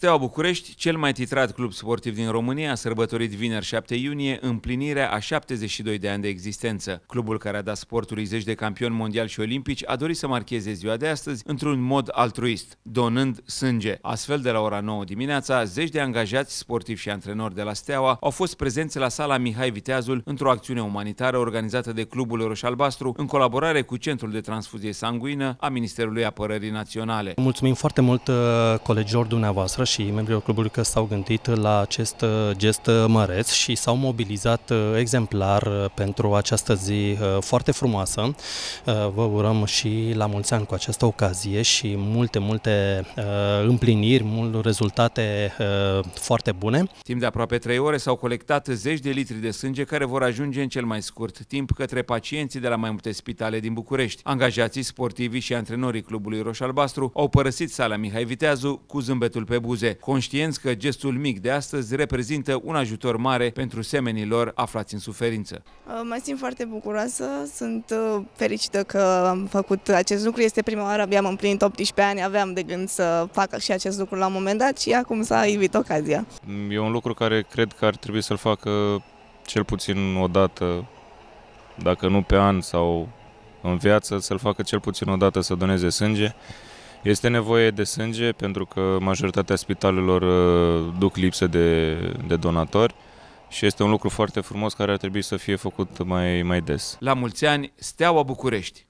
Steaua București, cel mai titrat club sportiv din România, a sărbătorit vineri 7 iunie împlinirea a 72 de ani de existență. Clubul care a dat sportului zeci de campioni mondiali și olimpici a dorit să marcheze ziua de astăzi într-un mod altruist, donând sânge. Astfel, de la ora 9 dimineața, zeci de angajați sportivi și antrenori de la Steaua au fost prezenți la sala Mihai Viteazul într-o acțiune umanitară organizată de Clubul Roș Albastru în colaborare cu Centrul de Transfuzie Sanguină a Ministerului Apărării Naționale. Mulțumim foarte mult uh, colegilor dumneavoastră și membrii clubului că s-au gândit la acest uh, gest uh, măreț și s-au mobilizat uh, exemplar pentru această zi foarte frumoasă. Vă urăm și la mulți ani cu această ocazie și multe, multe împliniri, multe rezultate foarte bune. Timp de aproape trei ore s-au colectat zeci de litri de sânge care vor ajunge în cel mai scurt timp către pacienții de la mai multe spitale din București. Angajații sportivi și antrenorii clubului Roș Albastru au părăsit sala Mihai Viteazu cu zâmbetul pe buze scuze, conștienți că gestul mic de astăzi reprezintă un ajutor mare pentru semenilor aflați în suferință. Uh, mă simt foarte bucuroasă, sunt uh, fericită că am făcut acest lucru. Este prima oară, abia am împlinit 18 ani, aveam de gând să fac și acest lucru la un moment dat și acum s-a evit ocazia. Mm, e un lucru care cred că ar trebui să-l facă cel puțin o dată, dacă nu pe an sau în viață, să-l facă cel puțin o dată să doneze sânge. Este nevoie de sânge pentru că majoritatea spitalelor uh, duc lipsă de, de donatori și este un lucru foarte frumos care ar trebui să fie făcut mai, mai des. La mulți ani, Steaua București!